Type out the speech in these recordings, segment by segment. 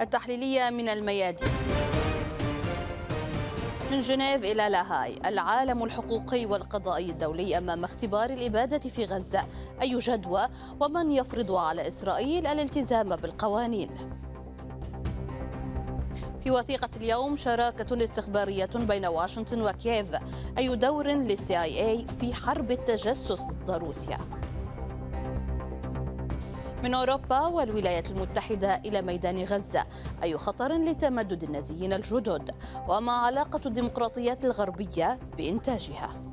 التحليلية من الميادين من جنيف إلى لاهاي العالم الحقوقي والقضائي الدولي أمام اختبار الإبادة في غزة أي جدوى ومن يفرض على إسرائيل الالتزام بالقوانين في وثيقة اليوم شراكة استخبارية بين واشنطن وكييف أي دور للسي آي إي في حرب التجسس ضد روسيا من أوروبا والولايات المتحدة إلى ميدان غزة أي خطر لتمدد النازيين الجدد وما علاقة الديمقراطيات الغربية بإنتاجها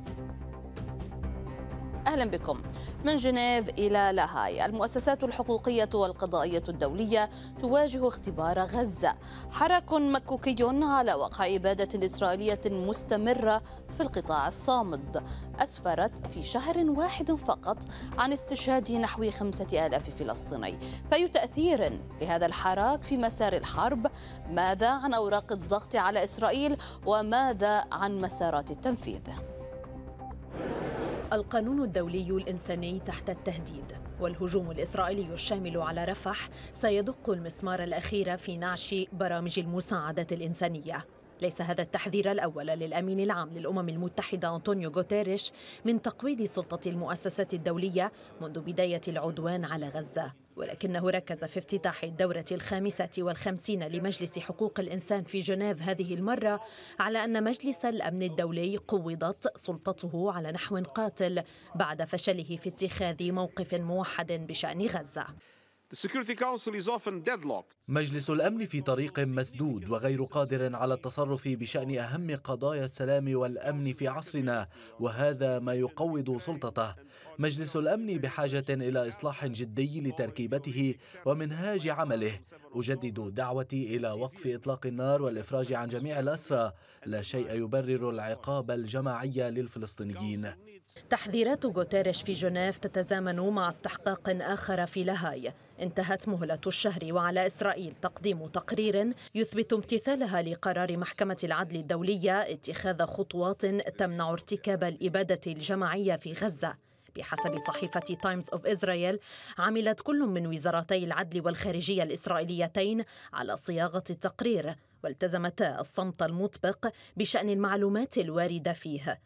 أهلا بكم من جنيف إلى لاهاي المؤسسات الحقوقية والقضائية الدولية تواجه اختبار غزة حرك مكوكي على وقع إبادة إسرائيلية مستمرة في القطاع الصامد أسفرت في شهر واحد فقط عن استشهاد نحو خمسة آلاف فلسطيني فأي تأثير لهذا الحراك في مسار الحرب ماذا عن أوراق الضغط على إسرائيل وماذا عن مسارات التنفيذ القانون الدولي الإنساني تحت التهديد والهجوم الإسرائيلي الشامل على رفح سيدق المسمار الأخير في نعش برامج المساعدة الإنسانية ليس هذا التحذير الأول للأمين العام للأمم المتحدة أنطونيو غوتيريش من تقويض سلطة المؤسسات الدولية منذ بداية العدوان على غزة ولكنه ركز في افتتاح الدورة الخامسة والخمسين لمجلس حقوق الإنسان في جنيف هذه المرة على أن مجلس الأمن الدولي قوضت سلطته على نحو قاتل بعد فشله في اتخاذ موقف موحد بشأن غزة مجلس الأمن في طريق مسدود وغير قادر على التصرف بشأن أهم قضايا السلام والأمن في عصرنا وهذا ما يقوض سلطته مجلس الأمن بحاجة إلى إصلاح جدي لتركيبته ومنهاج عمله أجدد دعوتي إلى وقف إطلاق النار والإفراج عن جميع الأسرى لا شيء يبرر العقاب الجماعي للفلسطينيين تحذيرات غوتيريش في جنيف تتزامن مع استحقاق آخر في لاهاي انتهت مهلة الشهر وعلى إسرائيل تقديم تقرير يثبت امتثالها لقرار محكمة العدل الدولية اتخاذ خطوات تمنع ارتكاب الإبادة الجماعية في غزة بحسب صحيفة تايمز أوف إسرائيل عملت كل من وزارتي العدل والخارجية الإسرائيليتين على صياغة التقرير والتزمتا الصمت المطبق بشأن المعلومات الواردة فيه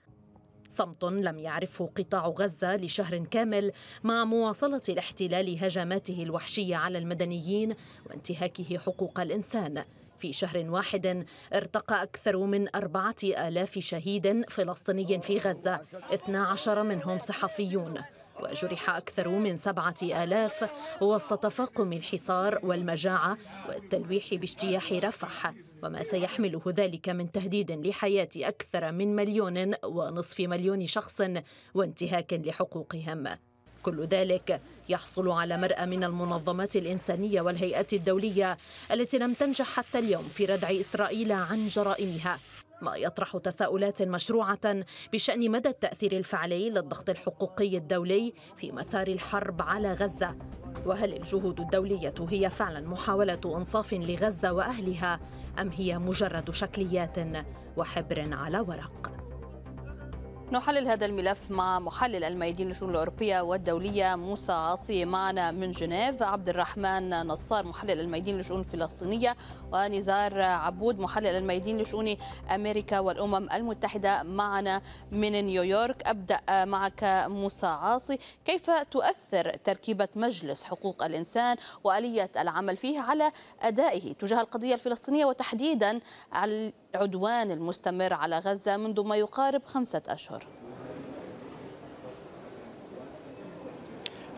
صمت لم يعرفه قطاع غزة لشهر كامل مع مواصلة الاحتلال هجماته الوحشية على المدنيين وانتهاكه حقوق الإنسان في شهر واحد ارتقى أكثر من أربعة آلاف شهيد فلسطيني في غزة 12 منهم صحفيون وجرح أكثر من سبعة آلاف وسط تفاقم الحصار والمجاعة والتلويح باجتياح رفح وما سيحمله ذلك من تهديد لحياة أكثر من مليون ونصف مليون شخص وانتهاك لحقوقهم كل ذلك يحصل على مرأى من المنظمات الإنسانية والهيئات الدولية التي لم تنجح حتى اليوم في ردع إسرائيل عن جرائمها ما يطرح تساؤلات مشروعه بشان مدى التاثير الفعلي للضغط الحقوقي الدولي في مسار الحرب على غزه وهل الجهود الدوليه هي فعلا محاوله انصاف لغزه واهلها ام هي مجرد شكليات وحبر على ورق نحلل هذا الملف مع محلل الميادين للشؤون الأوروبية والدولية موسى عاصي معنا من جنيف عبد الرحمن نصار محلل الميادين للشؤون الفلسطينية ونزار عبود محلل الميادين لشؤون أمريكا والأمم المتحدة معنا من نيويورك أبدأ معك موسى عاصي كيف تؤثر تركيبة مجلس حقوق الإنسان وآلية العمل فيه على أدائه تجاه القضية الفلسطينية وتحديدا العدوان المستمر على غزة منذ ما يقارب خمسة أشهر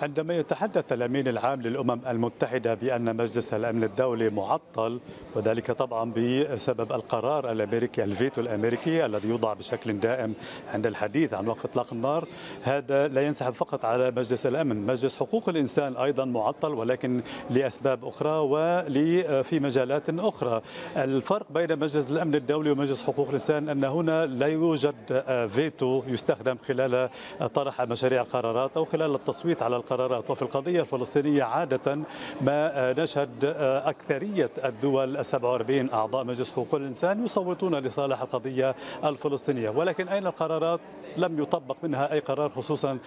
عندما يتحدث الامين العام للامم المتحده بان مجلس الامن الدولي معطل وذلك طبعا بسبب القرار الامريكي الفيتو الامريكي الذي يوضع بشكل دائم عند الحديث عن وقف اطلاق النار هذا لا ينسحب فقط على مجلس الامن مجلس حقوق الانسان ايضا معطل ولكن لاسباب اخرى وفي مجالات اخرى الفرق بين مجلس الامن الدولي ومجلس حقوق الانسان ان هنا لا يوجد فيتو يستخدم خلال طرح مشاريع القرارات او خلال التصويت على القرارات القرارات وفي القضية الفلسطينية عادة ما نشهد أكثرية الدول 47 أعضاء مجلس حقوق الإنسان يصوتون لصالح القضية الفلسطينية ولكن أين القرارات لم يطبق منها أي قرار خصوصا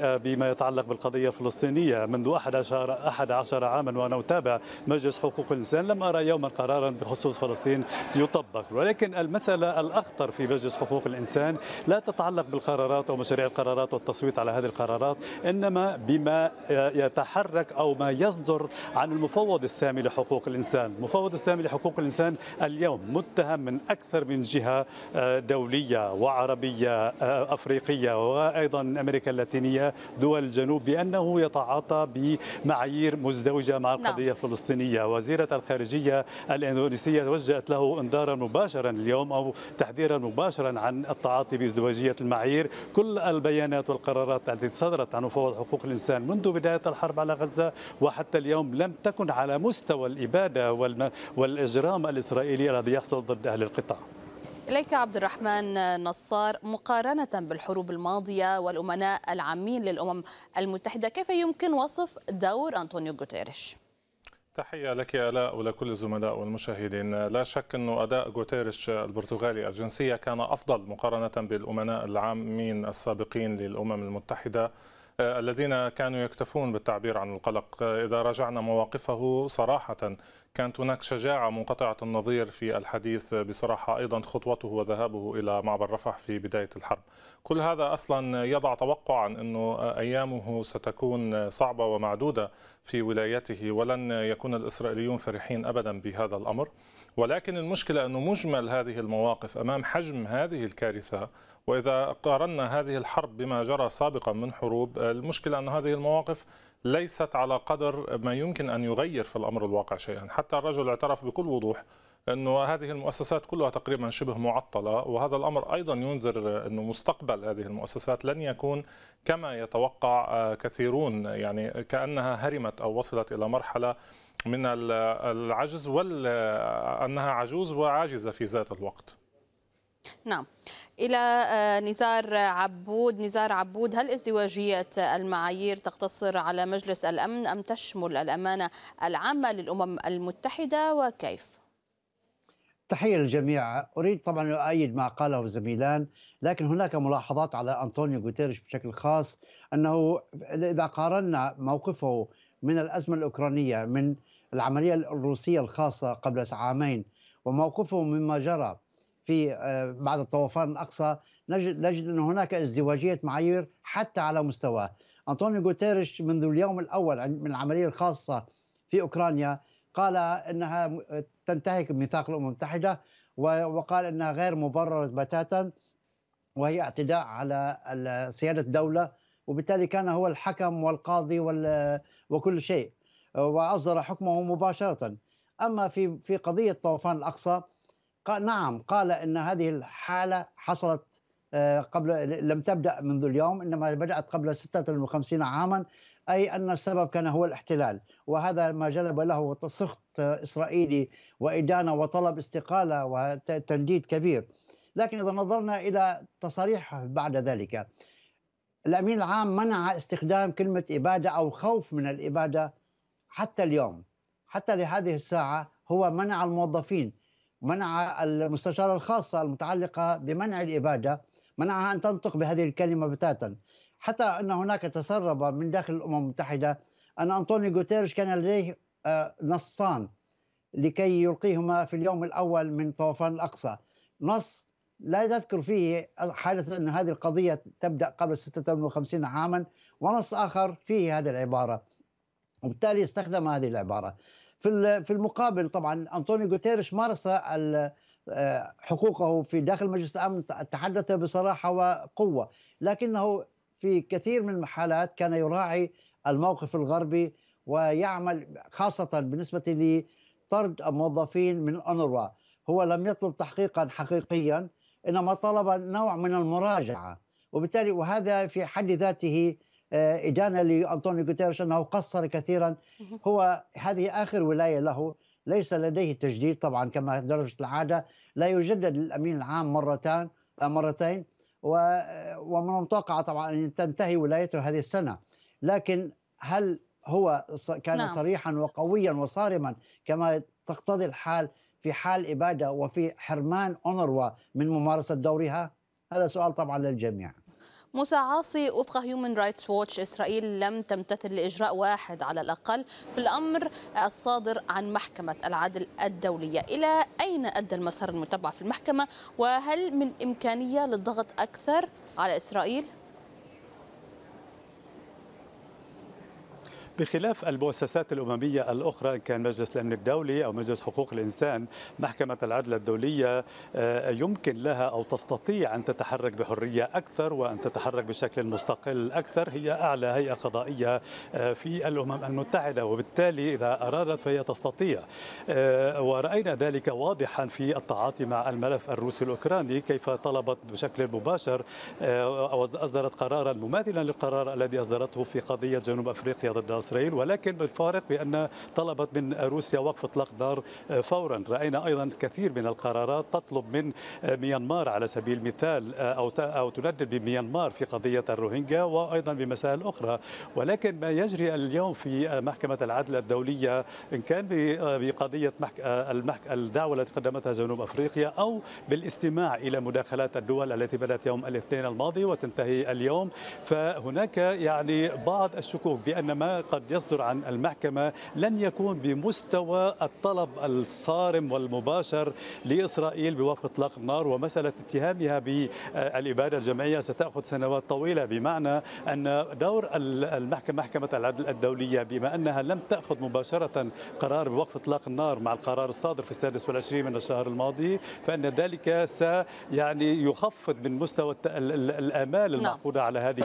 بما يتعلق بالقضية الفلسطينية منذ 11 11 عاما وأنا أتابع مجلس حقوق الإنسان لم أرى يوما قرارا بخصوص فلسطين يطبق ولكن المسألة الأخطر في مجلس حقوق الإنسان لا تتعلق بالقرارات أو مشاريع القرارات والتصويت على هذه القرارات إنما ب بما آه، يتحرك أو ما يصدر عن المفوض السامي لحقوق الإنسان المفوض السامي لحقوق الإنسان اليوم متهم من أكثر من جهة آه، دولية وعربية آه، أفريقية وأيضا أمريكا اللاتينية دول الجنوب بأنه يتعاطى بمعايير مزدوجة مع نعم. القضية الفلسطينية وزيرة الخارجية الإندونيسية توجهت له إنذارا مباشرا اليوم أو تحذيرا مباشرا عن التعاطي بازدواجية المعايير كل البيانات والقرارات التي صدرت عن مفوض حقوق الإنسان الإنسان منذ بداية الحرب على غزة وحتى اليوم لم تكن على مستوى الإبادة والإجرام الإسرائيلي الذي يحصل ضد أهل القطاع إليك عبد الرحمن نصار مقارنة بالحروب الماضية والأمناء العامين للأمم المتحدة كيف يمكن وصف دور أنطونيو غوتيريش؟ تحية لك آلاء ولكل الزملاء والمشاهدين لا شك أن أداء غوتيريش البرتغالي الجنسية كان أفضل مقارنة بالأمناء العامين السابقين للأمم المتحدة آه، الذين كانوا يكتفون بالتعبير عن القلق آه، إذا راجعنا مواقفه صراحة كانت هناك شجاعة منقطعة النظير في الحديث آه، بصراحة أيضا خطوته وذهابه إلى معبر رفح في بداية الحرب كل هذا أصلا يضع توقعا أنه أيامه ستكون صعبة ومعدودة في ولايته ولن يكون الإسرائيليون فرحين أبدا بهذا الأمر ولكن المشكلة أنه مجمل هذه المواقف أمام حجم هذه الكارثة وإذا قارنا هذه الحرب بما جرى سابقا من حروب المشكلة أن هذه المواقف ليست على قدر ما يمكن أن يغير في الأمر الواقع شيئا حتى الرجل اعترف بكل وضوح أنه هذه المؤسسات كلها تقريبا شبه معطلة وهذا الأمر أيضا ينذر أنه مستقبل هذه المؤسسات لن يكون كما يتوقع آه، كثيرون يعني كأنها هرمت أو وصلت إلى مرحلة من العجز وأنها عجوز وعاجزة في ذات الوقت نعم إلى آه، نزار عبود نزار عبود هل ازدواجية المعايير تقتصر على مجلس الأمن أم تشمل الأمانة العامة للأمم المتحدة وكيف؟ تحية للجميع أريد طبعا أن أؤيد ما قاله زميلان لكن هناك ملاحظات على أنطونيو غوتيريش بشكل خاص أنه إذا قارنا موقفه من الأزمة الأوكرانية من العملية الروسية الخاصة قبل عامين وموقفهم مما جرى في آه، بعد الطوفان الأقصى نجد, نجد أن هناك ازدواجية معايير حتى على مستواه أنطونيو غوتيريش منذ اليوم الأول من العملية الخاصة في أوكرانيا قال أنها تنتهك ميثاق الأمم المتحدة وقال أنها غير مبررة بتاتا وهي اعتداء على سيادة الدولة وبالتالي كان هو الحكم والقاضي وال وكل شيء واصدر حكمه مباشره اما في في قضيه طوفان الاقصى قال نعم قال ان هذه الحاله حصلت آه، قبل لم تبدا منذ اليوم انما بدات قبل 56 عاما اي ان السبب كان هو الاحتلال وهذا ما جلب له سخط اسرائيلي وادانه وطلب استقاله وتنديد كبير لكن اذا نظرنا الى تصاريح بعد ذلك الامين العام منع استخدام كلمه اباده او خوف من الاباده حتى اليوم حتى لهذه الساعه هو منع الموظفين منع المستشاره الخاصه المتعلقه بمنع الاباده منعها ان تنطق بهذه الكلمه بتاتا حتى ان هناك تسرب من داخل الامم المتحده ان انطونيو غوتيريش كان لديه آه، نصان لكي يلقيهما في اليوم الاول من طوفان الاقصى نص لا تذكر فيه حادثة أن هذه القضية تبدأ قبل 56 عاما ونص آخر فيه هذه العبارة وبالتالي استخدم هذه العبارة في المقابل طبعا أنطونيو غوتيريش مارس آه، حقوقه في داخل مجلس الامن تحدث بصراحه وقوه لكنه في كثير من الحالات كان يراعي الموقف الغربي ويعمل خاصه بالنسبه لطرد الموظفين من انروا هو لم يطلب تحقيقا حقيقيا انما طلب نوع من المراجعه وبالتالي وهذا في حد ذاته إدانة آه، لأنطونيو غوتيريش أنه قصر كثيرا هو هذه آخر ولاية له ليس لديه تجديد طبعا كما درجة العادة لا يجدد الأمين العام مرتان آه، مرتين آه، ومن المتوقع طبعا أن تنتهي ولايته هذه السنة لكن هل هو كان نعم. صريحا وقويا وصارما كما تقتضي الحال في حال إبادة وفي حرمان أونروا من ممارسة دورها؟ هذا سؤال طبعا للجميع موسى عاصي وفق هيومن رايتس ووتش إسرائيل لم تمتثل لإجراء واحد على الأقل في الأمر الصادر عن محكمة العدل الدولية إلى أين أدى المسار المتبع في المحكمة وهل من إمكانية للضغط أكثر على إسرائيل؟ بخلاف المؤسسات الأممية الأخرى إن كان مجلس الأمن الدولي أو مجلس حقوق الإنسان محكمة العدل الدولية آه، يمكن لها أو تستطيع أن تتحرك بحرية أكثر وأن تتحرك بشكل مستقل أكثر هي أعلى هيئة قضائية آه، في الأمم المتحدة وبالتالي إذا أرادت فهي تستطيع آه، ورأينا ذلك واضحا في التعاطي مع الملف الروسي الأوكراني كيف طلبت بشكل مباشر أو أصدرت قرارا مماثلا للقرار الذي أصدرته في قضية جنوب أفريقيا ضد إسرائيل ولكن بالفارق بأن طلبت من روسيا وقف إطلاق نار آه، فورا رأينا أيضا كثير من القرارات تطلب من آه، ميانمار على سبيل المثال آه، أو أو تندد بميانمار في قضية الروهينجا وأيضا بمسائل أخرى ولكن ما يجري اليوم في محكمة العدل الدولية إن كان بقضية الدعوة التي قدمتها جنوب أفريقيا أو بالاستماع إلى مداخلات الدول التي بدأت يوم الاثنين الماضي وتنتهي اليوم فهناك يعني بعض الشكوك بأن ما قد يصدر عن المحكمة لن يكون بمستوى الطلب الصارم والمباشر لإسرائيل بوقف إطلاق النار ومسألة اتهامها بالإبادة الجماعية ستأخذ سنوات طويلة بمعنى أن دور المحكمة محكمة العدل الدولية بما أنها لم تأخذ مباشرة قرار بوقف إطلاق النار مع القرار الصادر في السادس والعشرين من الشهر الماضي فإن ذلك سيعني يخفض من مستوى الآمال نعم. المعقودة على هذه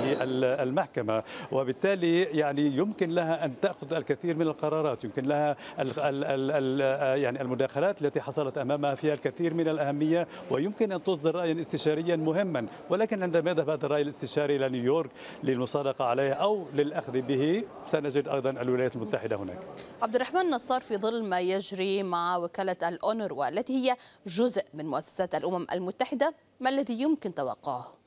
المحكمة وبالتالي يعني يمكن لها لها ان تاخذ الكثير من القرارات يمكن لها الـ الـ الـ الـ يعني المداخلات التي حصلت امامها فيها الكثير من الاهميه ويمكن ان تصدر رايا استشاريا مهما ولكن عندما يذهب هذا الراي الاستشاري الى نيويورك للمصادقه عليه او للاخذ به سنجد ايضا الولايات المتحده هناك عبد الرحمن نصار في ظل ما يجري مع وكاله الاونروا التي هي جزء من مؤسسات الامم المتحده ما الذي يمكن توقعه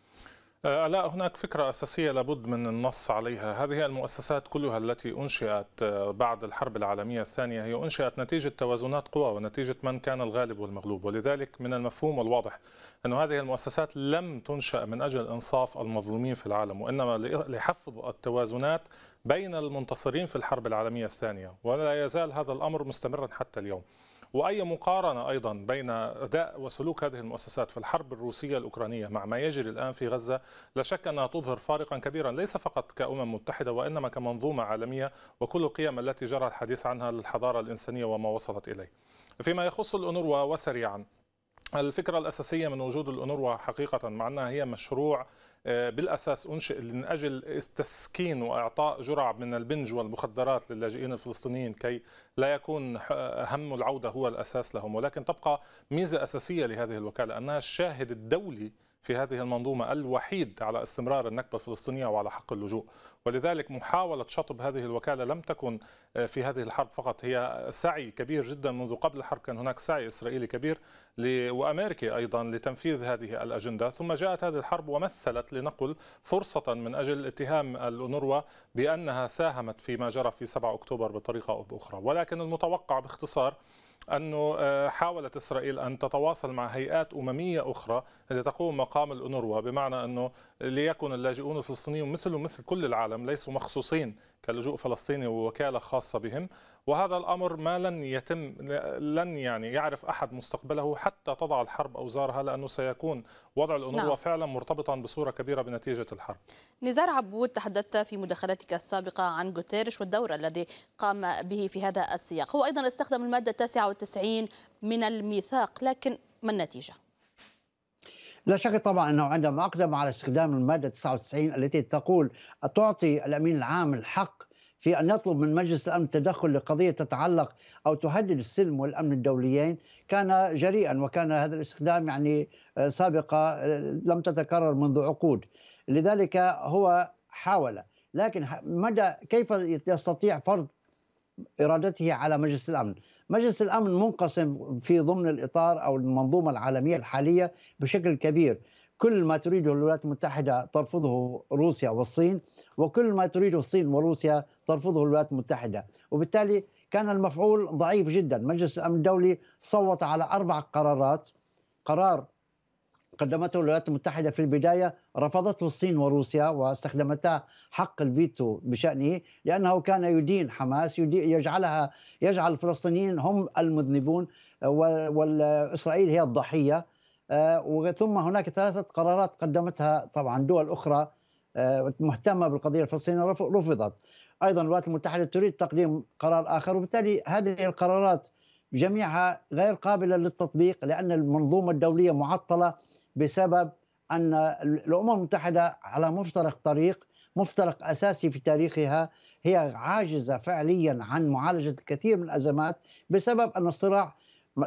آه، لا هناك فكرة أساسية لابد من النص عليها هذه المؤسسات كلها التي أنشئت آه، بعد الحرب العالمية الثانية هي أنشئت نتيجة توازنات قوى ونتيجة من كان الغالب والمغلوب ولذلك من المفهوم والواضح أن هذه المؤسسات لم تنشأ من أجل إنصاف المظلومين في العالم وإنما لحفظ التوازنات بين المنتصرين في الحرب العالمية الثانية ولا يزال هذا الأمر مستمرا حتى اليوم واي مقارنه ايضا بين اداء وسلوك هذه المؤسسات في الحرب الروسيه الاوكرانيه مع ما يجري الان في غزه لا شك انها تظهر فارقا كبيرا ليس فقط كامم متحده وانما كمنظومه عالميه وكل القيم التي جرى الحديث عنها للحضاره الانسانيه وما وصلت اليه. فيما يخص الانوروا وسريعا الفكرة الأساسية من وجود الانوروا حقيقة مع أنها هي مشروع آه، بالاساس انشئ من اجل تسكين واعطاء جرعه من البنج والمخدرات للاجئين الفلسطينيين كي لا يكون هم العوده هو الاساس لهم ولكن تبقى ميزه اساسيه لهذه الوكاله انها الشاهد الدولي في هذه المنظومة الوحيد على استمرار النكبة الفلسطينية وعلى حق اللجوء ولذلك محاولة شطب هذه الوكالة لم تكن آه، في هذه الحرب فقط هي سعي كبير جدا منذ قبل الحرب كان هناك سعي إسرائيلي كبير وأمريكي أيضا لتنفيذ هذه الأجندة ثم جاءت هذه الحرب ومثلت لنقل فرصة من أجل اتهام الأنروا بأنها ساهمت فيما جرى في 7 أكتوبر بطريقة أو بأخرى ولكن المتوقع باختصار أنه آه، حاولت إسرائيل أن تتواصل مع هيئات أممية أخرى التي تقوم مقام الأنوروا بمعنى أنه ليكون اللاجئون الفلسطينيون مثل مثل كل العالم ليسوا مخصوصين كلجوء فلسطيني ووكالة خاصة بهم وهذا الأمر ما لن يتم لن يعني يعرف أحد مستقبله حتى تضع الحرب أوزارها لأنه سيكون وضع الأنوة نعم. فعلا مرتبطا بصورة كبيرة بنتيجة الحرب نزار عبود تحدثت في مداخلتك السابقة عن جوتيريش والدور الذي قام به في هذا السياق هو أيضا استخدم المادة 99 من الميثاق لكن ما النتيجة؟ لا شك طبعا انه عندما اقدم على استخدام الماده 99 التي تقول تعطي الامين العام الحق في ان يطلب من مجلس الامن التدخل لقضيه تتعلق او تهدد السلم والامن الدوليين كان جريئا وكان هذا الاستخدام يعني آه، سابقه آه، لم تتكرر منذ عقود لذلك هو حاول لكن مدى كيف يستطيع فرض ارادته على مجلس الامن مجلس الامن منقسم في ضمن الاطار او المنظومه العالميه الحاليه بشكل كبير كل ما تريده الولايات المتحده ترفضه روسيا والصين وكل ما تريده الصين وروسيا ترفضه الولايات المتحده وبالتالي كان المفعول ضعيف جدا مجلس الامن الدولي صوت على اربع قرارات قرار قدمته الولايات المتحدة في البداية رفضته الصين وروسيا واستخدمتا حق الفيتو بشأنه لأنه كان يدين حماس يدين يجعلها يجعل الفلسطينيين هم المذنبون آه، وإسرائيل هي الضحية آه، ثم هناك ثلاثة قرارات قدمتها طبعا دول أخرى آه، مهتمة بالقضية الفلسطينية رفضت أيضا الولايات المتحدة تريد تقديم قرار آخر وبالتالي هذه القرارات جميعها غير قابلة للتطبيق لأن المنظومة الدولية معطلة بسبب ان الامم المتحده على مفترق طريق مفترق اساسي في تاريخها هي عاجزه فعليا عن معالجه الكثير من الازمات بسبب ان الصراع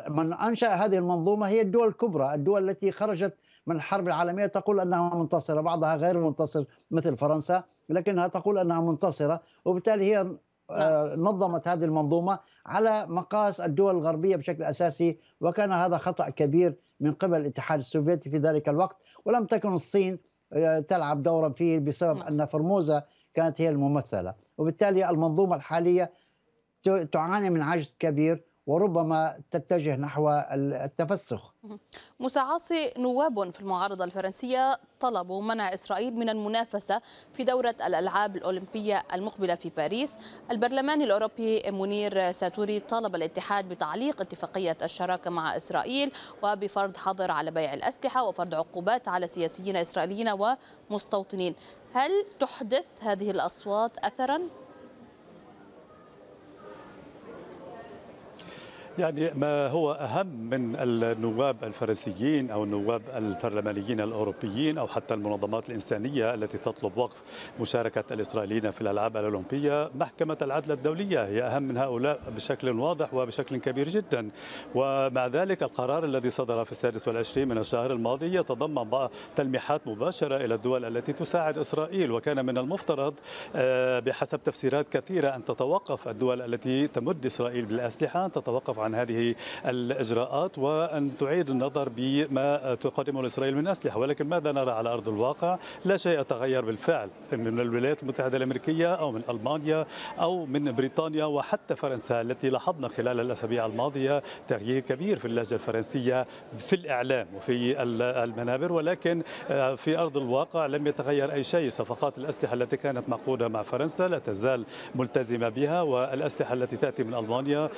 من انشا هذه المنظومه هي الدول الكبرى، الدول التي خرجت من الحرب العالميه تقول انها منتصره، بعضها غير منتصر مثل فرنسا، لكنها تقول انها منتصره، وبالتالي هي آه، نعم. نظمت هذه المنظومه على مقاس الدول الغربيه بشكل اساسي، وكان هذا خطا كبير من قبل الاتحاد السوفيتي في ذلك الوقت ولم تكن الصين آه، تلعب دورا فيه بسبب نعم. أن فرموزا كانت هي الممثلة وبالتالي المنظومة الحالية تعاني من عجز كبير وربما تتجه نحو التفسخ موسى عاصي نواب في المعارضة الفرنسية طلبوا منع إسرائيل من المنافسة في دورة الألعاب الأولمبية المقبلة في باريس البرلمان الأوروبي منير ساتوري طالب الاتحاد بتعليق اتفاقية الشراكة مع إسرائيل وبفرض حظر على بيع الأسلحة وفرض عقوبات على سياسيين إسرائيليين ومستوطنين هل تحدث هذه الأصوات أثراً يعني ما هو أهم من النواب الفرنسيين أو النواب البرلمانيين الأوروبيين أو حتى المنظمات الإنسانية التي تطلب وقف مشاركة الإسرائيليين في الألعاب الأولمبية محكمة العدل الدولية هي أهم من هؤلاء بشكل واضح وبشكل كبير جدا ومع ذلك القرار الذي صدر في السادس والعشرين من الشهر الماضي يتضمن تلميحات مباشرة إلى الدول التي تساعد إسرائيل وكان من المفترض آه، بحسب تفسيرات كثيرة أن تتوقف الدول التي تمد إسرائيل بالأسلحة أن تتوقف عن هذه الإجراءات وأن تعيد النظر بما تقدمه إسرائيل من أسلحة ولكن ماذا نرى على أرض الواقع لا شيء تغير بالفعل من الولايات المتحدة الأمريكية أو من ألمانيا أو من بريطانيا وحتى فرنسا التي لاحظنا خلال الأسابيع الماضية تغيير كبير في اللهجة الفرنسية في الإعلام وفي المنابر ولكن آه، في أرض الواقع لم يتغير أي شيء صفقات الأسلحة التي كانت معقودة مع فرنسا لا تزال ملتزمة بها والأسلحة التي تأتي من ألمانيا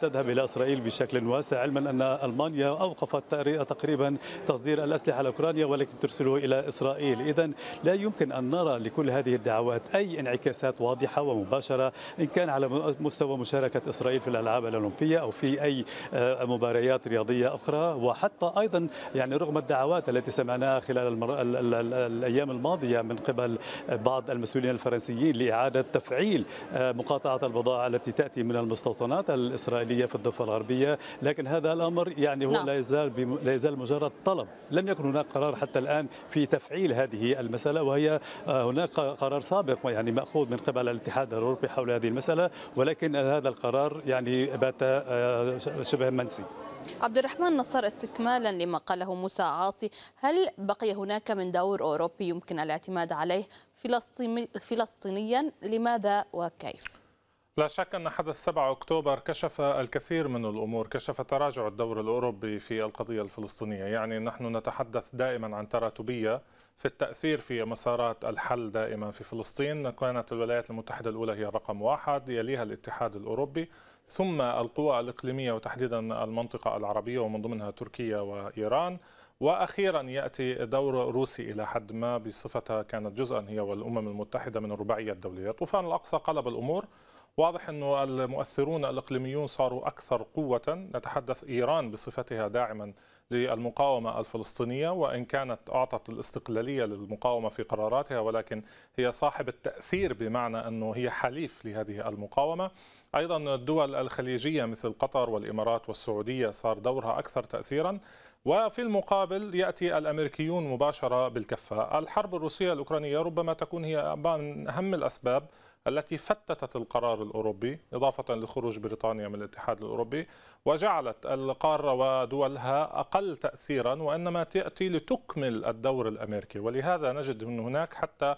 تذهب إلى إسرائيل بشكل واسع علما أن ألمانيا أوقفت تقريبا تصدير الأسلحة لأوكرانيا ولكن ترسله إلى إسرائيل إذا لا يمكن أن نرى لكل هذه الدعوات أي انعكاسات واضحة ومباشرة إن كان على مستوى مشاركة إسرائيل في الألعاب الأولمبية أو في أي آه، مباريات رياضية أخرى وحتى أيضا يعني رغم الدعوات التي سمعناها خلال المر... ال... ال... ال... الأيام الماضية من قبل آه، بعض المسؤولين الفرنسيين لإعادة تفعيل آه، مقاطعة البضائع التي تأتي من المستوطنات الإسرائيلية في الضفة الغربيه لكن هذا الامر يعني هو نعم. لا يزال لا يزال مجرد طلب لم يكن هناك قرار حتى الان في تفعيل هذه المساله وهي آه، هناك قرار سابق يعني ماخوذ من قبل الاتحاد الاوروبي حول هذه المساله ولكن هذا القرار يعني بات آه، شبه منسي عبد الرحمن نصر استكمالا لما قاله موسى عاصي هل بقي هناك من دور أوروبي يمكن الاعتماد عليه فلسطينيا لماذا وكيف؟ لا شك أن حدث 7 أكتوبر كشف الكثير من الأمور كشف تراجع الدور الأوروبي في القضية الفلسطينية يعني نحن نتحدث دائما عن تراتبية في التأثير في مسارات الحل دائما في فلسطين كانت الولايات المتحدة الأولى هي رقم واحد يليها الاتحاد الأوروبي ثم القوى الإقليمية وتحديدا المنطقة العربية ومن ضمنها تركيا وإيران واخيرا ياتي دور روسي الى حد ما بصفتها كانت جزءا هي والامم المتحده من الرباعيه الدوليه، طوفان الاقصى قلب الامور واضح أنه المؤثرون الإقليميون صاروا أكثر قوة نتحدث إيران بصفتها داعما للمقاومة الفلسطينية وإن كانت أعطت الاستقلالية للمقاومة في قراراتها ولكن هي صاحب التاثير بمعنى أنه هي حليف لهذه المقاومة أيضا الدول الخليجية مثل قطر والإمارات والسعودية صار دورها أكثر تأثيرا وفي المقابل يأتي الأمريكيون مباشرة بالكفة الحرب الروسية الأوكرانية ربما تكون هي من أهم الأسباب التي فتتت القرار الأوروبي إضافة لخروج بريطانيا من الاتحاد الأوروبي وجعلت القارة ودولها أقل تأثيرا وإنما تأتي لتكمل الدور الأمريكي ولهذا نجد من هناك حتى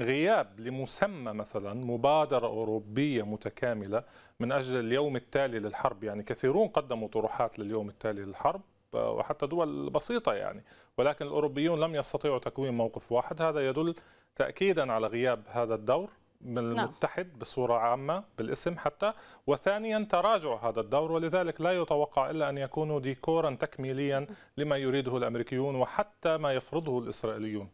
غياب لمسمى مثلا مبادرة أوروبية متكاملة من أجل اليوم التالي للحرب يعني كثيرون قدموا طروحات لليوم التالي للحرب وحتى دول بسيطة يعني ولكن الأوروبيون لم يستطيعوا تكوين موقف واحد هذا يدل تأكيدا على غياب هذا الدور من نعم. المتحد بصورة عامة بالاسم حتى وثانيا تراجع هذا الدور ولذلك لا يتوقع إلا أن يكونوا ديكورا تكميليا لما يريده الأمريكيون وحتى ما يفرضه الإسرائيليون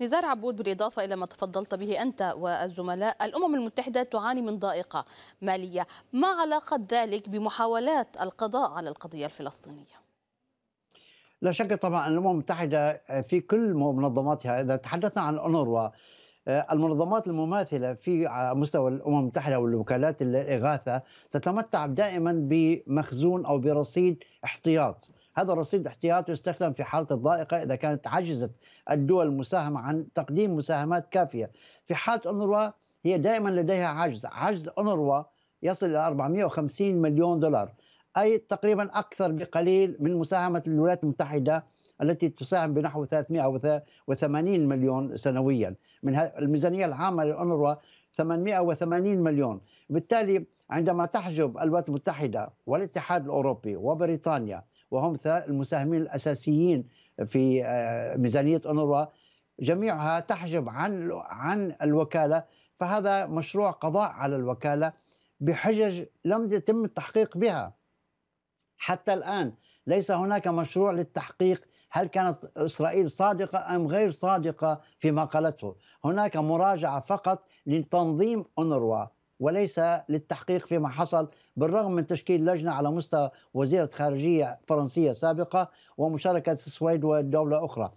نزار عبود بالإضافة إلى ما تفضلت به أنت والزملاء الأمم المتحدة تعاني من ضائقة مالية ما علاقة ذلك بمحاولات القضاء على القضية الفلسطينية؟ لا شك طبعا الامم المتحده في كل منظماتها اذا تحدثنا عن اونروا آه، المنظمات المماثله في على مستوى الامم المتحده والوكالات الاغاثه تتمتع دائما بمخزون او برصيد احتياط هذا الرصيد الاحتياطي يستخدم في حالة الضائقة إذا كانت عجزت الدول المساهمة عن تقديم مساهمات كافية في حالة أونروا هي دائما لديها عجز عجز أونروا يصل إلى 450 مليون دولار أي تقريبا أكثر بقليل من مساهمة الولايات المتحدة التي تساهم بنحو 380 مليون سنويا من الميزانية العامة للأونروا 880 مليون بالتالي عندما تحجب الولايات المتحدة والاتحاد الأوروبي وبريطانيا وهم المساهمين الأساسيين في آه، ميزانية أونروا جميعها تحجب عن عن الوكالة فهذا مشروع قضاء على الوكالة بحجج لم يتم التحقيق بها حتى الآن ليس هناك مشروع للتحقيق هل كانت إسرائيل صادقة أم غير صادقة فيما قالته هناك مراجعة فقط لتنظيم أونروا وليس للتحقيق فيما حصل بالرغم من تشكيل لجنة على مستوى وزيرة خارجية فرنسية سابقة ومشاركة السويد ودولة أخرى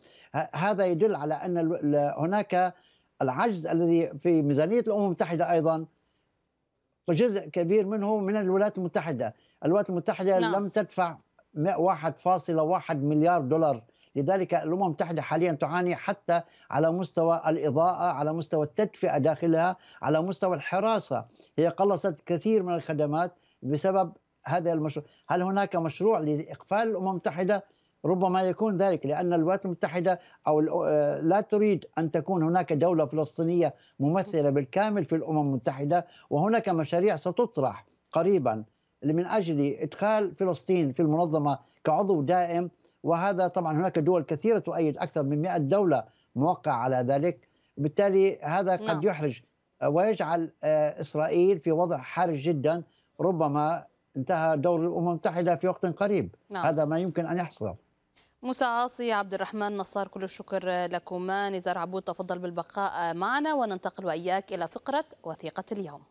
هذا يدل على أن هناك العجز الذي في ميزانية الأمم المتحدة أيضا جزء كبير منه من الولايات المتحدة الولايات المتحدة نعم. لم تدفع 101.1 مليار دولار لذلك الامم المتحده حاليا تعاني حتى على مستوى الاضاءه على مستوى التدفئه داخلها على مستوى الحراسه هي قلصت كثير من الخدمات بسبب هذا المشروع هل هناك مشروع لاقفال الامم المتحده ربما يكون ذلك لان الولايات المتحده او آه، لا تريد ان تكون هناك دوله فلسطينيه ممثله بالكامل في الامم المتحده وهناك مشاريع ستطرح قريبا من اجل ادخال فلسطين في المنظمه كعضو دائم وهذا طبعا هناك دول كثيره تؤيد اكثر من 100 دوله موقع على ذلك بالتالي هذا قد نعم. يحرج ويجعل آه، اسرائيل في وضع حرج جدا ربما انتهى دور الامم المتحده في وقت قريب نعم. هذا ما يمكن ان يحصل موسى عاصي عبد الرحمن نصار كل الشكر لكما نزار عبود تفضل بالبقاء معنا وننتقل واياك الى فقره وثيقه اليوم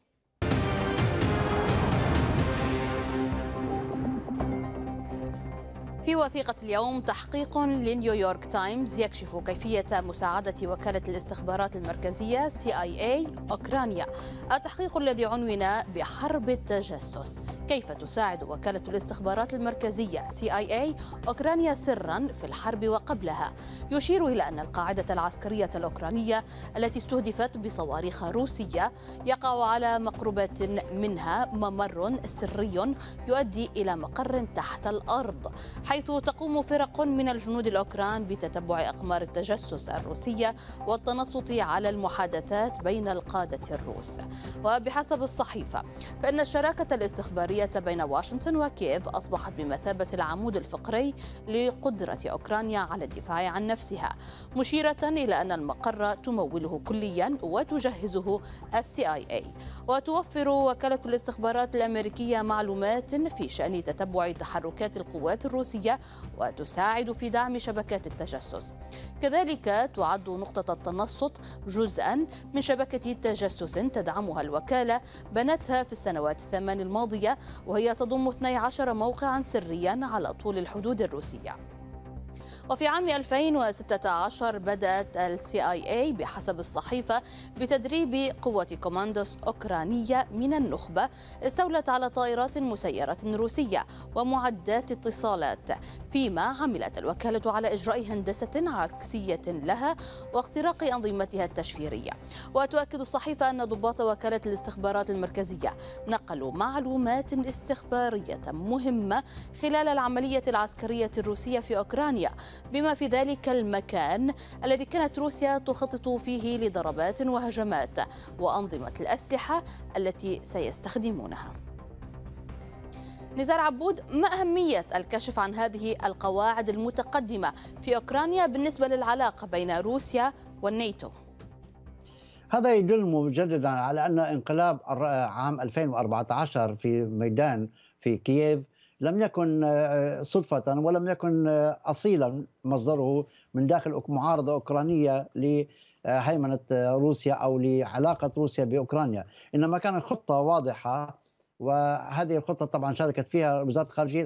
في وثيقة اليوم تحقيق لنيويورك تايمز يكشف كيفية مساعدة وكالة الاستخبارات المركزية CIA أوكرانيا التحقيق الذي عنون بحرب التجسس كيف تساعد وكالة الاستخبارات المركزية CIA أوكرانيا سرا في الحرب وقبلها يشير إلى أن القاعدة العسكرية الأوكرانية التي استهدفت بصواريخ روسية يقع على مقربة منها ممر سري يؤدي إلى مقر تحت الأرض حيث حيث تقوم فرق من الجنود الأوكران بتتبع أقمار التجسس الروسية والتنصت على المحادثات بين القادة الروس وبحسب الصحيفة فإن الشراكة الاستخبارية بين واشنطن وكييف أصبحت بمثابة العمود الفقري لقدرة أوكرانيا على الدفاع عن نفسها مشيرة إلى أن المقر تموله كليا وتجهزه السي اي اي وتوفر وكالة الاستخبارات الأمريكية معلومات في شأن تتبع تحركات القوات الروسية الصحفية وتساعد في دعم شبكات التجسس كذلك تعد نقطة التنصت جزءا من شبكة تجسس تدعمها الوكالة بنتها في السنوات الثمان الماضية وهي تضم 12 موقعا سريا على طول الحدود الروسية وفي عام 2016 بدأت السي اي اي بحسب الصحيفة بتدريب قوة كوماندوس أوكرانية من النخبة استولت على طائرات مسيرة روسية ومعدات اتصالات فيما عملت الوكالة على إجراء هندسة عكسية لها واختراق أنظمتها التشفيرية وتؤكد الصحيفة أن ضباط وكالة الاستخبارات المركزية نقلوا معلومات استخبارية مهمة خلال العملية العسكرية الروسية في أوكرانيا بما في ذلك المكان الذي كانت روسيا تخطط فيه لضربات وهجمات وأنظمة الأسلحة التي سيستخدمونها نزار عبود ما أهمية الكشف عن هذه القواعد المتقدمة في أوكرانيا بالنسبة للعلاقة بين روسيا والنيتو هذا يدل مجددا على أن انقلاب عام 2014 في ميدان في كييف لم يكن آه، آه، صدفة ولم يكن آه، أصيلا مصدره من داخل معارضة أوكرانية لهيمنة روسيا أو لعلاقة روسيا بأوكرانيا إنما كانت خطة واضحة وهذه الخطة طبعا شاركت فيها وزارة الخارجية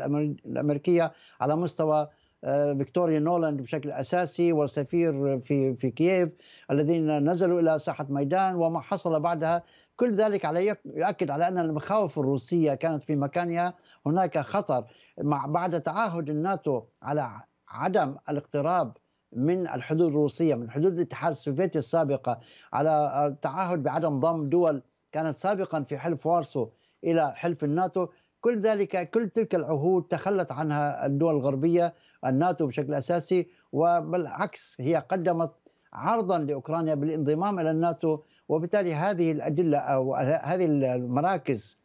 الأمريكية على مستوى آه، فيكتوريا نولاند بشكل اساسي والسفير في في كييف الذين نزلوا الى ساحه ميدان وما حصل بعدها كل ذلك على يؤكد على ان المخاوف الروسيه كانت في مكانها هناك خطر مع بعد تعهد الناتو على عدم الاقتراب من الحدود الروسيه من حدود الاتحاد السوفيتي السابقه على التعهد بعدم ضم دول كانت سابقا في حلف وارسو الى حلف الناتو كل ذلك كل تلك العهود تخلت عنها الدول الغربية الناتو بشكل أساسي وبالعكس هي قدمت عرضا لأوكرانيا بالانضمام إلى الناتو وبالتالي هذه الأدلة أو هذه المراكز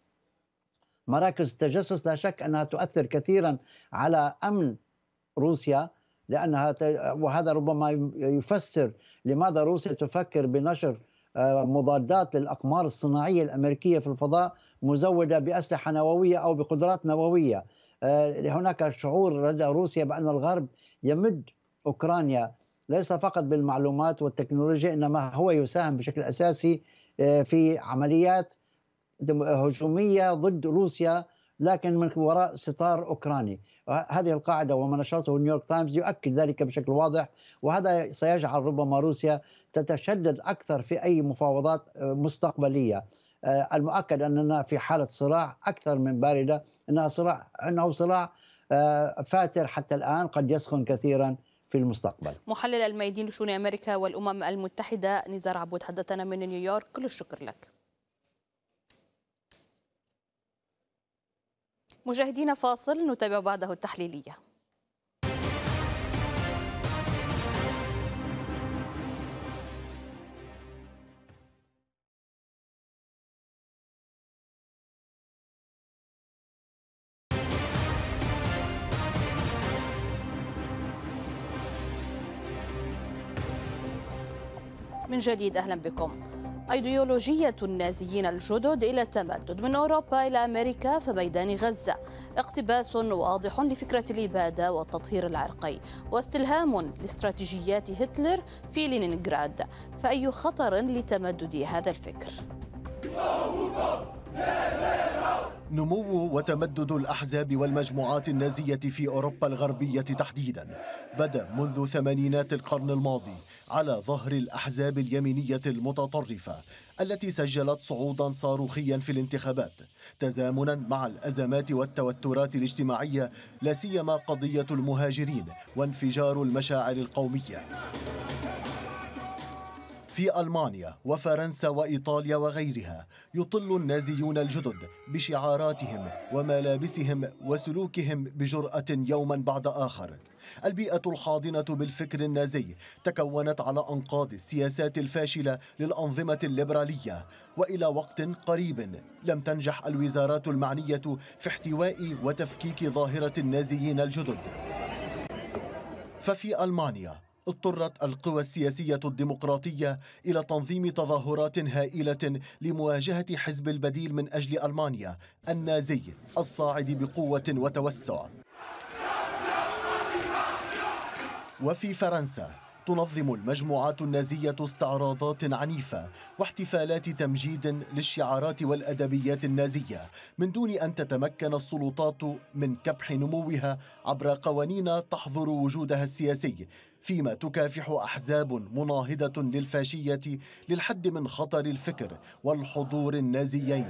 مراكز التجسس لا شك أنها تؤثر كثيرا على أمن روسيا لأنها وهذا ربما يفسر لماذا روسيا تفكر بنشر آه، مضادات للأقمار الصناعية الأمريكية في الفضاء مزوده باسلحه نوويه او بقدرات نوويه آه، هناك شعور لدى روسيا بان الغرب يمد اوكرانيا ليس فقط بالمعلومات والتكنولوجيا انما هو يساهم بشكل اساسي آه، في عمليات هجوميه ضد روسيا لكن من وراء ستار اوكراني هذه القاعده وما نشرته نيويورك تايمز يؤكد ذلك بشكل واضح وهذا سيجعل ربما روسيا تتشدد اكثر في اي مفاوضات آه، مستقبليه آه، المؤكد اننا في حاله صراع اكثر من بارده انها صراع انه صراع آه، فاتر حتى الان قد يسخن كثيرا في المستقبل محلل الميادين لشؤون امريكا والامم المتحده نزار عبود حدثنا من نيويورك كل الشكر لك مشاهدينا فاصل نتابع بعده التحليليه من جديد أهلا بكم أيديولوجية النازيين الجدد إلى التمدد من أوروبا إلى أمريكا في ميدان غزة اقتباس واضح لفكرة الإبادة والتطهير العرقي واستلهام لاستراتيجيات هتلر في لينينغراد فأي خطر لتمدد هذا الفكر؟ نمو وتمدد الأحزاب والمجموعات النازية في أوروبا الغربية تحديدا بدأ منذ ثمانينات القرن الماضي على ظهر الأحزاب اليمينية المتطرفة التي سجلت صعودا صاروخيا في الانتخابات تزامنا مع الأزمات والتوترات الاجتماعية لا سيما قضية المهاجرين وانفجار المشاعر القومية في ألمانيا وفرنسا وإيطاليا وغيرها يطل النازيون الجدد بشعاراتهم وملابسهم وسلوكهم بجرأة يوما بعد آخر البيئة الحاضنة بالفكر النازي تكونت على أنقاض السياسات الفاشلة للأنظمة الليبرالية وإلى وقت قريب لم تنجح الوزارات المعنية في احتواء وتفكيك ظاهرة النازيين الجدد ففي ألمانيا اضطرت القوى السياسية الديمقراطية إلى تنظيم تظاهرات هائلة لمواجهة حزب البديل من أجل ألمانيا النازي الصاعد بقوة وتوسع وفي فرنسا تنظم المجموعات النازية استعراضات عنيفة واحتفالات تمجيد للشعارات والأدبيات النازية من دون أن تتمكن السلطات من كبح نموها عبر قوانين تحظر وجودها السياسي فيما تكافح أحزاب مناهضة للفاشية للحد من خطر الفكر والحضور النازيين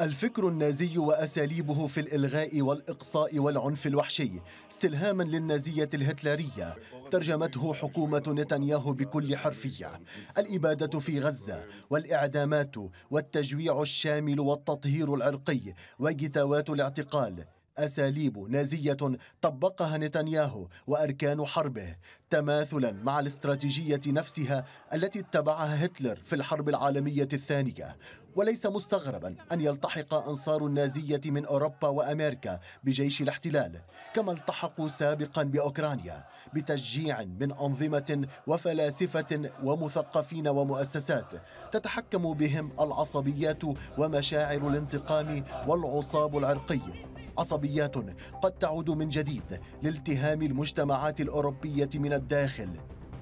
الفكر النازي واساليبه في الالغاء والاقصاء والعنف الوحشي استلهاما للنازيه الهتلريه ترجمته حكومه نتنياهو بكل حرفيه الاباده في غزه والاعدامات والتجويع الشامل والتطهير العرقي وجتوات الاعتقال أساليب نازية طبقها نتنياهو وأركان حربه تماثلا مع الاستراتيجية نفسها التي اتبعها هتلر في الحرب العالمية الثانية وليس مستغربا أن يلتحق أنصار النازية من أوروبا وأمريكا بجيش الاحتلال كما التحقوا سابقا بأوكرانيا بتشجيع من أنظمة وفلاسفة ومثقفين ومؤسسات تتحكم بهم العصبيات ومشاعر الانتقام والعصاب العرقي عصبيات قد تعود من جديد لالتهام المجتمعات الاوروبيه من الداخل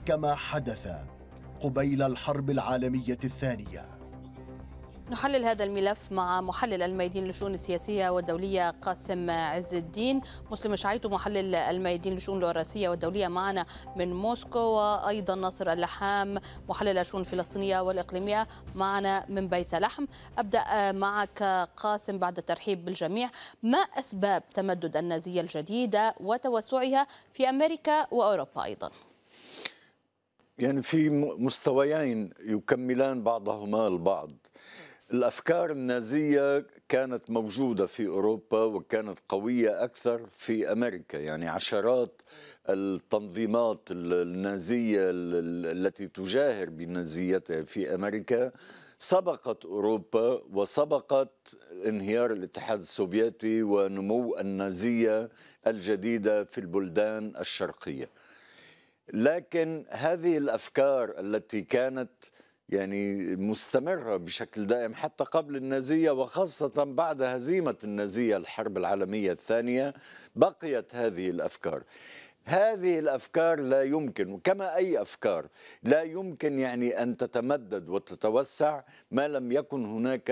كما حدث قبيل الحرب العالميه الثانيه نحلل هذا الملف مع محلل الميادين للشؤون السياسيه والدوليه قاسم عز الدين مسلم شعيتو محلل الميادين للشؤون الوراثيه والدوليه معنا من موسكو وايضا ناصر اللحام محلل الشؤون الفلسطينيه والاقليميه معنا من بيت لحم ابدا معك قاسم بعد الترحيب بالجميع ما اسباب تمدد النازيه الجديده وتوسعها في امريكا واوروبا ايضا يعني في مستويين يكملان بعضهما البعض الافكار النازيه كانت موجوده في اوروبا وكانت قويه اكثر في امريكا يعني عشرات التنظيمات النازيه التي تجاهر بنازيتها في امريكا سبقت اوروبا وسبقت انهيار الاتحاد السوفيتي ونمو النازيه الجديده في البلدان الشرقيه لكن هذه الافكار التي كانت يعني مستمرة بشكل دائم حتى قبل النازية وخاصة بعد هزيمة النازية الحرب العالمية الثانية بقيت هذه الأفكار هذه الافكار لا يمكن كما اي افكار لا يمكن يعني ان تتمدد وتتوسع ما لم يكن هناك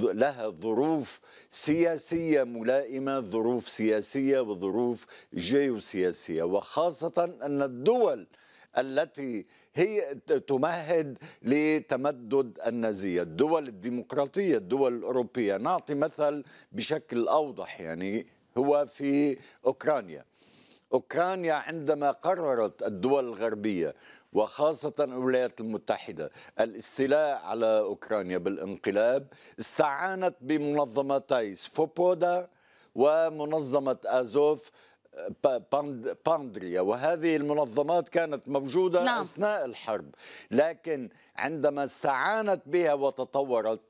لها ظروف سياسيه ملائمه ظروف سياسيه وظروف جيوسياسيه وخاصه ان الدول التي هي تمهد لتمدد النازيه، الدول الديمقراطيه، الدول الاوروبيه، نعطي مثل بشكل اوضح يعني هو في اوكرانيا. اوكرانيا عندما قررت الدول الغربيه وخاصة الولايات المتحدة الاستيلاء على أوكرانيا بالانقلاب استعانت بمنظمتي سفوبودا ومنظمة أزوف باندريا وهذه المنظمات كانت موجودة نعم. أثناء الحرب لكن عندما استعانت بها وتطورت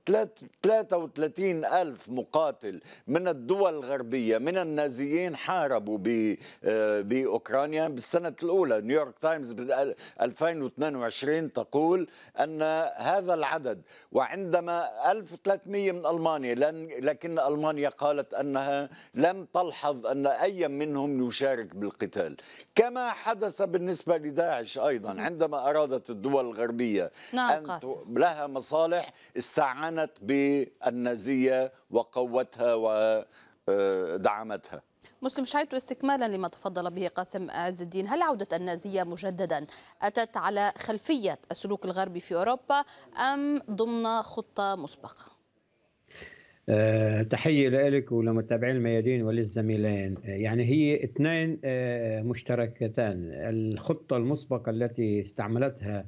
33 ألف مقاتل من الدول الغربية من النازيين حاربوا آه، بأوكرانيا بالسنة الأولى نيويورك تايمز 2022 تقول أن هذا العدد وعندما 1300 من ألمانيا لكن ألمانيا قالت أنها لم تلحظ أن أي منهم نشارك يشارك بالقتال كما حدث بالنسبة لداعش أيضا عندما أرادت الدول الغربية نعم أن قاسم. لها مصالح استعانت بالنازية وقوتها ودعمتها آه، مسلم شايتو استكمالا لما تفضل به قاسم عز الدين هل عودة النازية مجددا أتت على خلفية السلوك الغربي في أوروبا أم ضمن خطة مسبقة؟ آه، تحية لك ولمتابعين الميادين وللزميلين آه، يعني هي اثنين آه، مشتركتان الخطة المسبقة التي استعملتها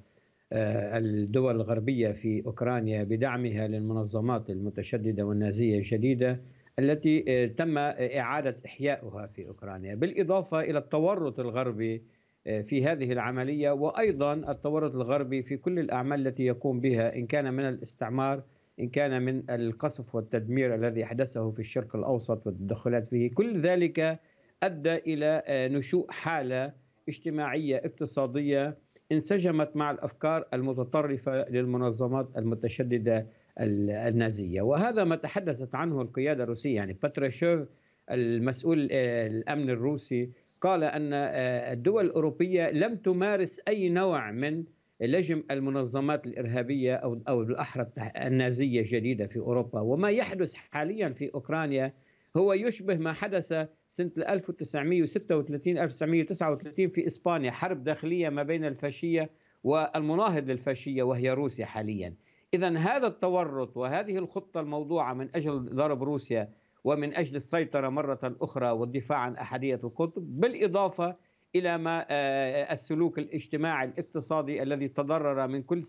الدول الغربية في أوكرانيا بدعمها للمنظمات المتشددة والنازية الشديدة التي تم إعادة إحيائها في أوكرانيا بالإضافة إلى التورط الغربي في هذه العملية وأيضا التورط الغربي في كل الأعمال التي يقوم بها إن كان من الاستعمار إن كان من القصف والتدمير الذي أحدثه في الشرق الأوسط والتدخلات فيه كل ذلك أدى إلى آه، نشوء حالة اجتماعية اقتصادية انسجمت مع الأفكار المتطرفة للمنظمات المتشددة النازية وهذا ما تحدثت عنه القيادة الروسية يعني باتراشوف المسؤول آه، الأمن الروسي قال أن آه، الدول الأوروبية لم تمارس أي نوع من لجم المنظمات الارهابيه او او بالاحرى النازيه الجديده في اوروبا وما يحدث حاليا في اوكرانيا هو يشبه ما حدث سنه 1936 1939 في اسبانيا حرب داخليه ما بين الفاشيه والمناهض للفاشيه وهي روسيا حاليا اذا هذا التورط وهذه الخطه الموضوعه من اجل ضرب روسيا ومن اجل السيطره مره اخرى والدفاع عن احديه القطب بالاضافه الى ما آه، آه، السلوك الاجتماعي الاقتصادي الذي تضرر من كل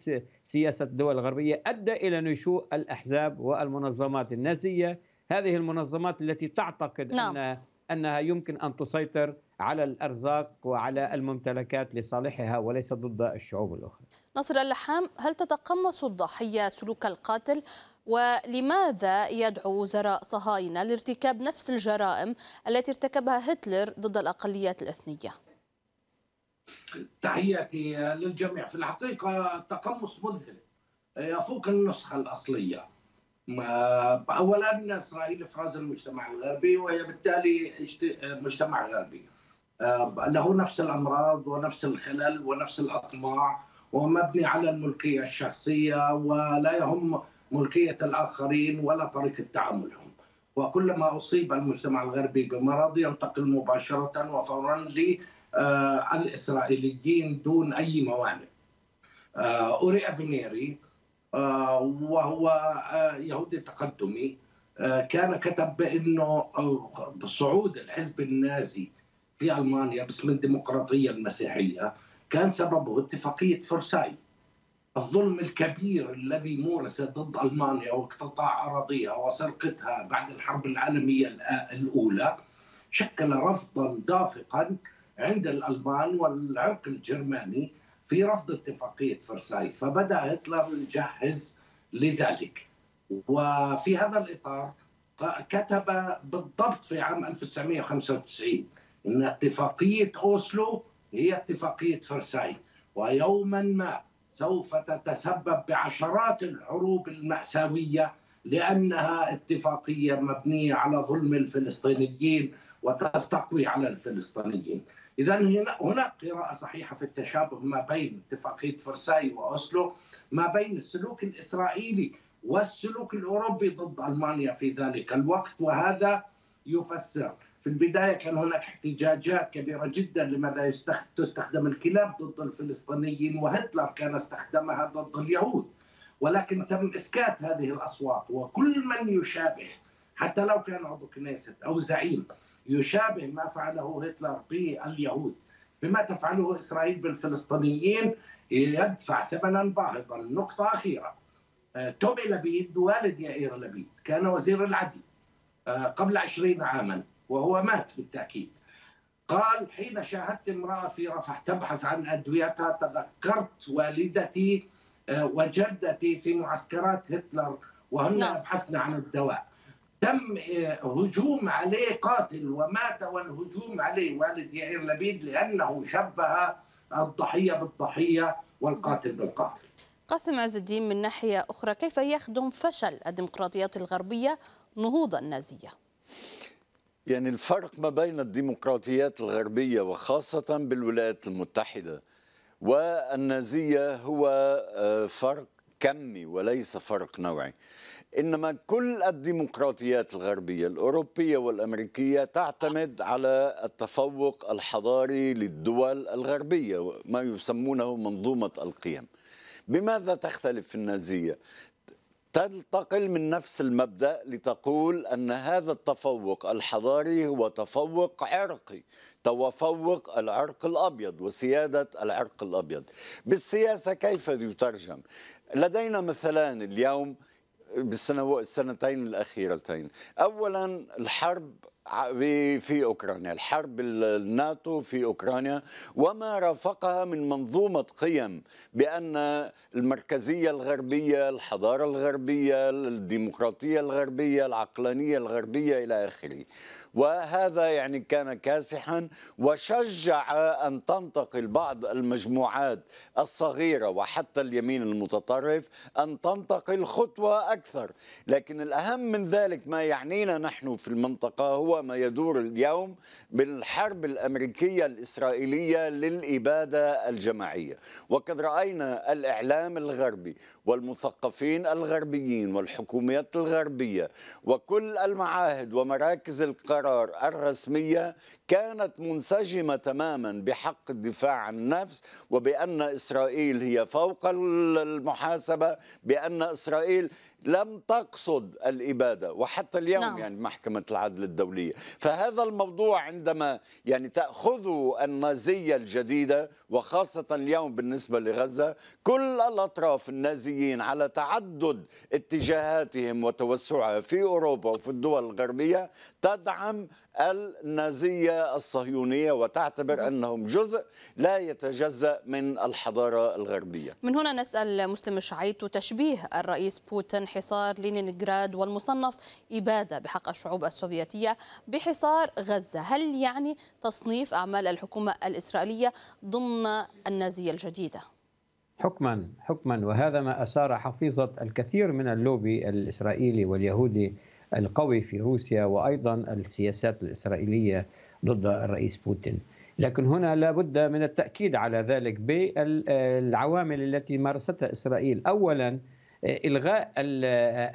سياسه الدول الغربيه ادى الى نشوء الاحزاب والمنظمات النازيه هذه المنظمات التي تعتقد نعم. ان انها يمكن ان تسيطر على الارزاق وعلى الممتلكات لصالحها وليس ضد الشعوب الاخرى. نصر اللحام هل تتقمص الضحيه سلوك القاتل ولماذا يدعو وزراء صهاينه لارتكاب نفس الجرائم التي ارتكبها هتلر ضد الاقليات الاثنيه؟ تحياتي للجميع في الحقيقة تقمص مذهل يفوق النسخة الأصلية أولا إسرائيل إفراز المجتمع الغربي وهي بالتالي مجتمع غربي آه، له نفس الأمراض ونفس الخلل ونفس الأطماع ومبني على الملكية الشخصية ولا يهم ملكية الآخرين ولا طريقة تعاملهم وكلما أصيب المجتمع الغربي بمرض ينتقل مباشرة وفورا آه، الإسرائيليين دون أي موانع آه، أوري أفنيري آه، وهو يهودي تقدمي كان كتب بأنه صعود الحزب النازي في ألمانيا باسم الديمقراطية المسيحية كان سببه اتفاقية فرساي الظلم الكبير الذي مورس ضد ألمانيا واقتطاع أراضيها وسرقتها بعد الحرب العالمية الأولى شكل رفضا دافقا عند الألمان والعرق الجرماني في رفض اتفاقية فرساي فبدأ هتلر يجهز لذلك وفي هذا الإطار كتب بالضبط في عام 1995 أن اتفاقية أوسلو هي اتفاقية فرساي ويوما ما سوف تتسبب بعشرات الحروب المأساوية لأنها اتفاقية مبنية على ظلم الفلسطينيين وتستقوي على الفلسطينيين إذا هنا هناك قراءة صحيحة في التشابه ما بين اتفاقية فرساي وأوسلو ما بين السلوك الإسرائيلي والسلوك الأوروبي ضد ألمانيا في ذلك الوقت وهذا يفسر في البداية كان هناك احتجاجات كبيرة جدا لماذا تستخدم الكلاب ضد الفلسطينيين وهتلر كان استخدمها ضد اليهود ولكن تم إسكات هذه الأصوات وكل من يشابه حتى لو كان عضو كنيسة أو زعيم يشابه ما فعله هتلر باليهود بما تفعله إسرائيل بالفلسطينيين يدفع ثمنا باهظا نقطة أخيرة آه، تومي لبيد والد يائير لبيد كان وزير العدل آه، قبل عشرين عاما وهو مات بالتأكيد قال حين شاهدت امرأة في رفح تبحث عن أدويتها تذكرت والدتي آه، وجدتي في معسكرات هتلر وهن نعم. يبحثن عن الدواء تم آه، هجوم عليه قاتل ومات والهجوم عليه والد يائر لبيد لأنه شبه الضحية بالضحية والقاتل بالقاتل قاسم عز الدين من ناحية أخرى كيف يخدم فشل الديمقراطيات الغربية نهوض النازية؟ يعني الفرق ما بين الديمقراطيات الغربية وخاصة بالولايات المتحدة والنازية هو آه، فرق كمي وليس فرق نوعي انما كل الديمقراطيات الغربيه الاوروبيه والامريكيه تعتمد على التفوق الحضاري للدول الغربيه ما يسمونه منظومه القيم بماذا تختلف النازيه تنتقل من نفس المبدا لتقول ان هذا التفوق الحضاري هو تفوق عرقي تفوق العرق الابيض وسياده العرق الابيض بالسياسه كيف يترجم لدينا مثلان اليوم بالسنتين السنتين الأخيرتين أولا الحرب في أوكرانيا الحرب الناتو في أوكرانيا وما رافقها من منظومة قيم بأن المركزية الغربية الحضارة الغربية الديمقراطية الغربية العقلانية الغربية إلى آخره وهذا يعني كان كاسحا وشجع أن تنتقل بعض المجموعات الصغيرة وحتى اليمين المتطرف أن تنتقل خطوة أكثر لكن الأهم من ذلك ما يعنينا نحن في المنطقة هو ما يدور اليوم بالحرب الأمريكية الإسرائيلية للإبادة الجماعية وقد رأينا الإعلام الغربي والمثقفين الغربيين والحكوميات الغربية وكل المعاهد ومراكز القرار القرار الرسمية كانت منسجمة تماما بحق الدفاع عن النفس وبأن إسرائيل هي فوق المحاسبة بأن إسرائيل لم تقصد الإبادة وحتى اليوم نعم. يعني محكمة العدل الدولية فهذا الموضوع عندما يعني تأخذه النازية الجديدة وخاصة اليوم بالنسبة لغزة كل الأطراف النازيين على تعدد اتجاهاتهم وتوسعها في أوروبا وفي الدول الغربية تدعم النازية الصهيونية وتعتبر نعم. أنهم جزء لا يتجزأ من الحضارة الغربية من هنا نسأل مسلم الشعيط تشبيه الرئيس بوتين حصار لينينغراد والمصنف إبادة بحق الشعوب السوفيتية بحصار غزة هل يعني تصنيف أعمال الحكومة الإسرائيلية ضمن النازية الجديدة؟ حكما حكما وهذا ما أثار حفيظة الكثير من اللوبي الإسرائيلي واليهودي القوي في روسيا وايضا السياسات الاسرائيليه ضد الرئيس بوتين. لكن هنا لابد من التاكيد على ذلك بالعوامل التي مارستها اسرائيل، اولا الغاء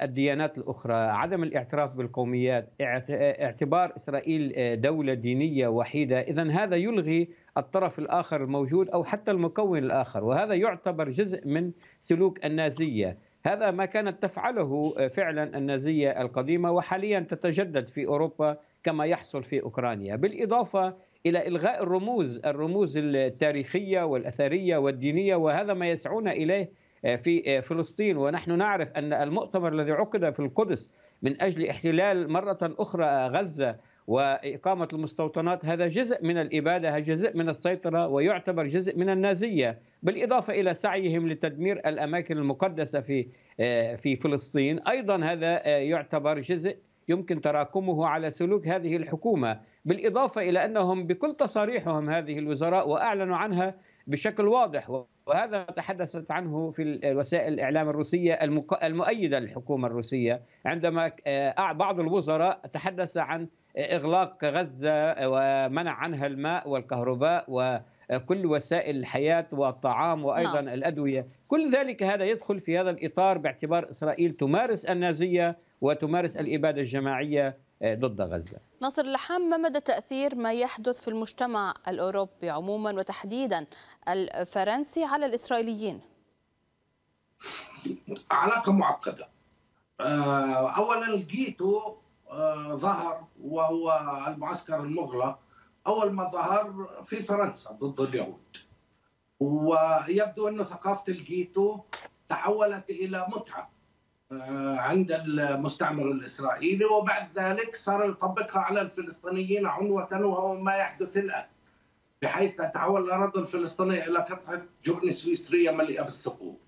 الديانات الاخرى، عدم الاعتراف بالقوميات، اعتبار اسرائيل دوله دينيه وحيده، اذا هذا يلغي الطرف الاخر الموجود او حتى المكون الاخر، وهذا يعتبر جزء من سلوك النازيه. هذا ما كانت تفعله آه، فعلا النازية القديمة وحاليا تتجدد في أوروبا كما يحصل في أوكرانيا بالإضافة إلى إلغاء الرموز الرموز التاريخية والأثرية والدينية وهذا ما يسعون إليه آه، في آه، فلسطين ونحن نعرف أن المؤتمر الذي عقد في القدس من أجل احتلال مرة أخرى غزة وإقامة المستوطنات هذا جزء من الإبادة هذا جزء من السيطرة ويعتبر جزء من النازية بالإضافة إلى سعيهم لتدمير الأماكن المقدسة في آه، في فلسطين أيضا هذا آه، يعتبر جزء يمكن تراكمه على سلوك هذه الحكومة بالإضافة إلى أنهم بكل تصاريحهم هذه الوزراء وأعلنوا عنها بشكل واضح وهذا تحدثت عنه في وسائل الإعلام الروسية المؤيدة للحكومة الروسية عندما آه، بعض الوزراء تحدث عن إغلاق غزة ومنع عنها الماء والكهرباء وكل وسائل الحياة والطعام وأيضا نعم. الأدوية كل ذلك هذا يدخل في هذا الإطار باعتبار إسرائيل تمارس النازية وتمارس الإبادة الجماعية ضد غزة ناصر اللحام ما مدى تأثير ما يحدث في المجتمع الأوروبي عموما وتحديدا الفرنسي على الإسرائيليين علاقة معقدة آه، أولا جيتو آه، ظهر وهو المعسكر المغلق اول ما ظهر في فرنسا ضد اليهود ويبدو أن ثقافة الجيتو تحولت إلى متعة آه، عند المستعمر الإسرائيلي وبعد ذلك صار يطبقها على الفلسطينيين عنوة وهو ما يحدث الآن بحيث تحول الأراضي الفلسطينية إلى قطعة جبن سويسرية مليئة بالثقوب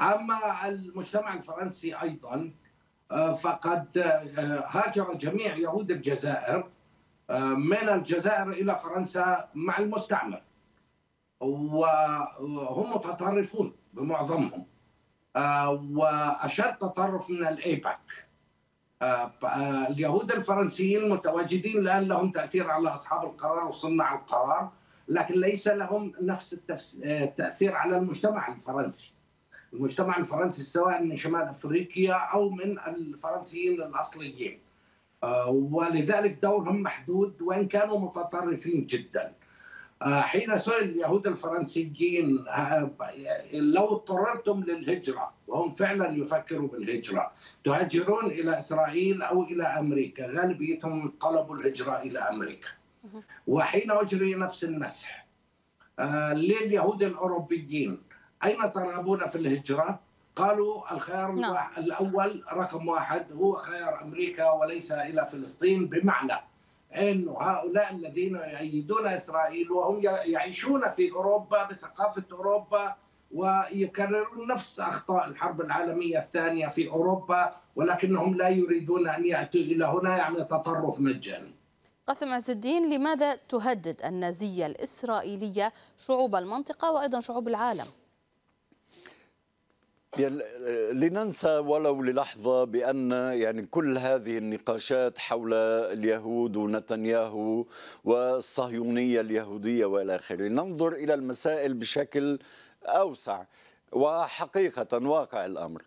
أما المجتمع الفرنسي أيضا آه، فقد آه، هاجر جميع يهود الجزائر آه، من الجزائر إلى فرنسا مع المستعمر وهم متطرفون بمعظمهم وأشد تطرف من الإيباك اليهود الفرنسيين متواجدين الآن لهم تأثير على أصحاب القرار وصناع القرار لكن ليس لهم نفس التأثير على المجتمع الفرنسي المجتمع الفرنسي سواء من شمال افريقيا او من الفرنسيين الاصليين آه، ولذلك دورهم محدود وان كانوا متطرفين جدا آه، حين سئل اليهود الفرنسيين لو اضطررتم للهجره وهم فعلا يفكروا بالهجره تهاجرون الى اسرائيل او الى امريكا غالبيتهم طلبوا الهجره الى امريكا وحين اجري نفس المسح آه، لليهود الاوروبيين أين ترغبون في الهجرة؟ قالوا الخيار نعم. الأول رقم واحد هو خيار أمريكا وليس إلى فلسطين بمعنى أن هؤلاء الذين يؤيدون إسرائيل وهم يعيشون في أوروبا بثقافة أوروبا ويكررون نفس أخطاء الحرب العالمية الثانية في أوروبا ولكنهم لا يريدون أن يأتوا إلى هنا يعني تطرف مجاني قاسم عز الدين لماذا تهدد النازية الإسرائيلية شعوب المنطقة وأيضا شعوب العالم؟ لننسى ولو للحظة بأن يعني كل هذه النقاشات حول اليهود ونتنياهو والصهيونية اليهودية وإلى آخره ننظر إلى المسائل بشكل أوسع وحقيقة واقع الأمر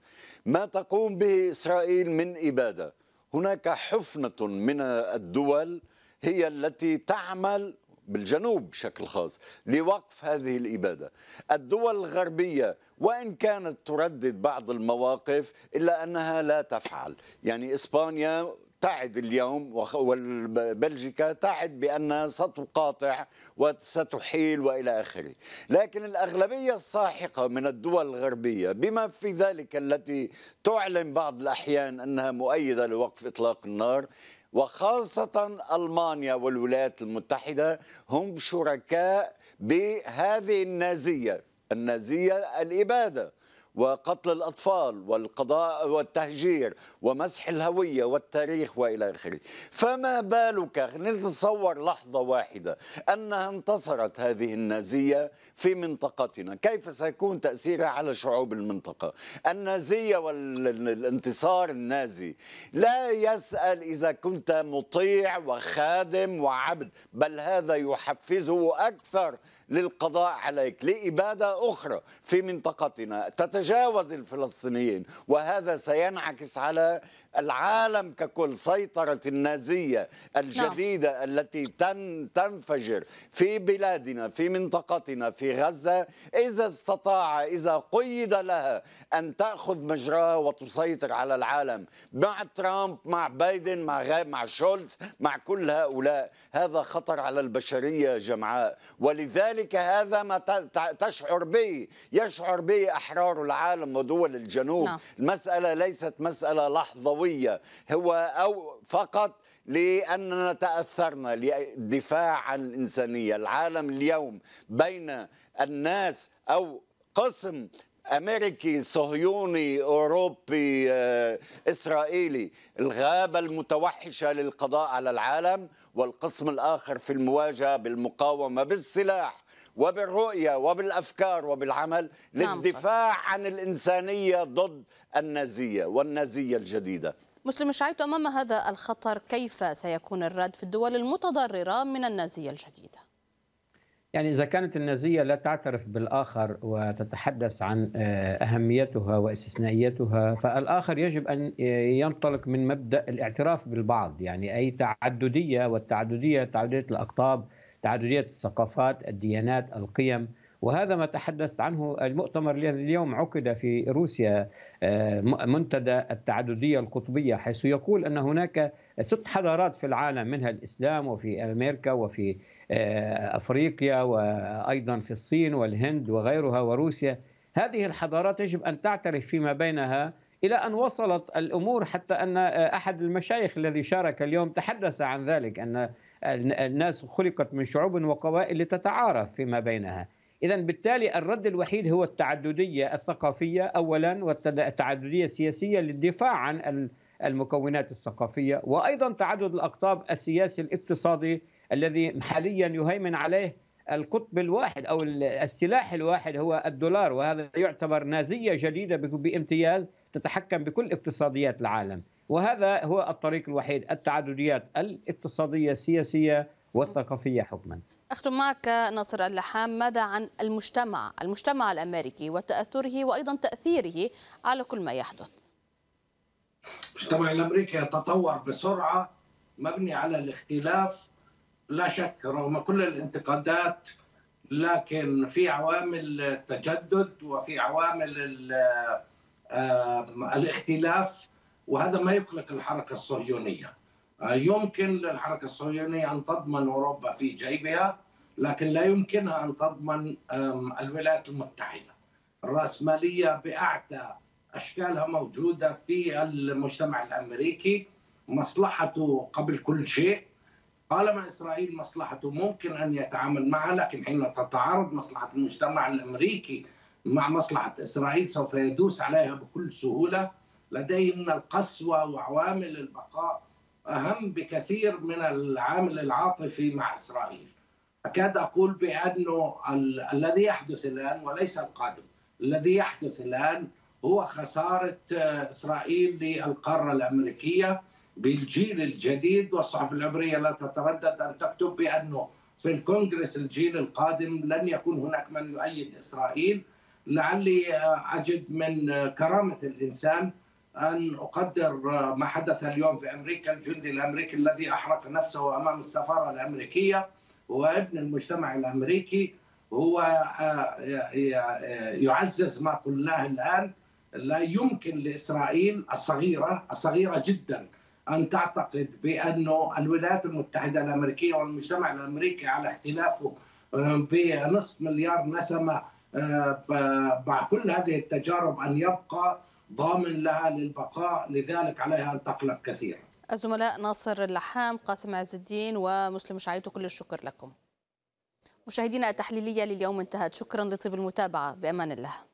ما تقوم به إسرائيل من إبادة هناك حفنة من الدول هي التي تعمل بالجنوب بشكل خاص لوقف هذه الإبادة الدول الغربية وإن كانت تردد بعض المواقف إلا أنها لا تفعل يعني إسبانيا تعد اليوم وبلجيكا تعد بأنها ستقاطع وستحيل وإلى آخره لكن الأغلبية الساحقة من الدول الغربية بما في ذلك التي تعلن بعض الأحيان أنها مؤيدة لوقف إطلاق النار وخاصة ألمانيا والولايات المتحدة هم شركاء بهذه النازية النازية الإبادة وقتل الأطفال والقضاء والتهجير ومسح الهوية والتاريخ وإلى آخره فما بالك نتصور لحظة واحدة أنها انتصرت هذه النازية في منطقتنا كيف سيكون تأثيرها على شعوب المنطقة النازية والانتصار النازي لا يسأل إذا كنت مطيع وخادم وعبد بل هذا يحفزه أكثر للقضاء عليك لإبادة أخرى في منطقتنا تتجاوز الفلسطينيين وهذا سينعكس على العالم ككل سيطرة النازية نعم. الجديدة نعم. التي تن تنفجر في بلادنا في منطقتنا في غزة إذا استطاع إذا قيد لها أن تأخذ مجراها وتسيطر على العالم مع ترامب مع بايدن مع غير مع شولتز مع كل هؤلاء هذا خطر على البشرية جمعاء ولذلك هذا ما تشعر به يشعر به أحرار العالم ودول الجنوب نعم. المسألة ليست مسألة لحظوية القوية هو أو فقط لأننا تأثرنا للدفاع عن الإنسانية العالم اليوم بين الناس أو قسم امريكي صهيوني اوروبي آه، اسرائيلي الغابه المتوحشه للقضاء على العالم والقسم الاخر في المواجهه بالمقاومه بالسلاح وبالرؤية وبالأفكار وبالعمل نعم. للدفاع عن الإنسانية ضد النازية والنازية الجديدة مسلم الشعيب أمام هذا الخطر كيف سيكون الرد في الدول المتضررة من النازية الجديدة؟ يعني إذا كانت النازية لا تعترف بالآخر وتتحدث عن آه، أهميتها واستثنائيتها فالآخر يجب أن آه، ينطلق من مبدأ الاعتراف بالبعض يعني أي تعددية والتعددية تعددية الأقطاب تعددية الثقافات الديانات القيم وهذا ما تحدثت عنه المؤتمر الذي اليوم عقد في روسيا آه، منتدى التعددية القطبية حيث يقول أن هناك ست حضارات في العالم منها الإسلام وفي أمريكا وفي آه، أفريقيا وأيضا في الصين والهند وغيرها وروسيا هذه الحضارات يجب أن تعترف فيما بينها إلى أن وصلت الأمور حتى أن آه، أحد المشايخ الذي شارك اليوم تحدث عن ذلك أن الناس خلقت من شعوب وقبائل لتتعارف فيما بينها إذا بالتالي الرد الوحيد هو التعددية الثقافية أولا والتعددية السياسية للدفاع عن المكونات الثقافية وأيضا تعدد الأقطاب السياسي الاقتصادي الذي حاليا يهيمن عليه القطب الواحد أو السلاح الواحد هو الدولار وهذا يعتبر نازية جديدة بامتياز تتحكم بكل اقتصاديات العالم وهذا هو الطريق الوحيد التعدديات الاقتصادية السياسية والثقافية حكما أختم معك ناصر اللحام ماذا عن المجتمع المجتمع الأمريكي وتأثره وأيضا تأثيره على كل ما يحدث المجتمع الأمريكي يتطور بسرعة مبني على الاختلاف لا شك رغم كل الانتقادات لكن في عوامل التجدد وفي عوامل آه، الاختلاف وهذا ما يقلق الحركة الصهيونية آه، يمكن للحركة الصهيونية أن تضمن أوروبا في جيبها لكن لا يمكنها أن تضمن الولايات المتحدة الرأسمالية بأعتى أشكالها موجودة في المجتمع الأمريكي مصلحته قبل كل شيء طالما إسرائيل مصلحته ممكن أن يتعامل معها لكن حين تتعارض مصلحة المجتمع الأمريكي مع مصلحة إسرائيل سوف يدوس عليها بكل سهولة لديهم القسوة وعوامل البقاء أهم بكثير من العامل العاطفي مع إسرائيل أكاد أقول بأنه ال الذي يحدث الآن وليس القادم الذي يحدث الآن هو خسارة إسرائيل للقارة الأمريكية بالجيل الجديد والصحف العبرية لا تتردد أن تكتب بأنه في الكونغرس الجيل القادم لن يكون هناك من يؤيد إسرائيل لعلي أجد من كرامة الإنسان أن أقدر ما حدث اليوم في أمريكا الجندي الأمريكي الذي أحرق نفسه أمام السفارة الأمريكية وابن المجتمع الأمريكي هو آه، آه، يعزز ما قلناه الآن لا يمكن لإسرائيل الصغيرة الصغيرة جدا أن تعتقد بأن الولايات المتحدة الأمريكية والمجتمع الأمريكي على اختلافه آه، بنصف مليار نسمة مع كل هذه التجارب أن يبقى ضامن لها للبقاء لذلك عليها أن تقلق كثيرا الزملاء ناصر اللحام قاسم عز الدين ومسلم شعيتو كل الشكر لكم مشاهدينا التحليلية لليوم انتهت شكرا لطيب المتابعة بأمان الله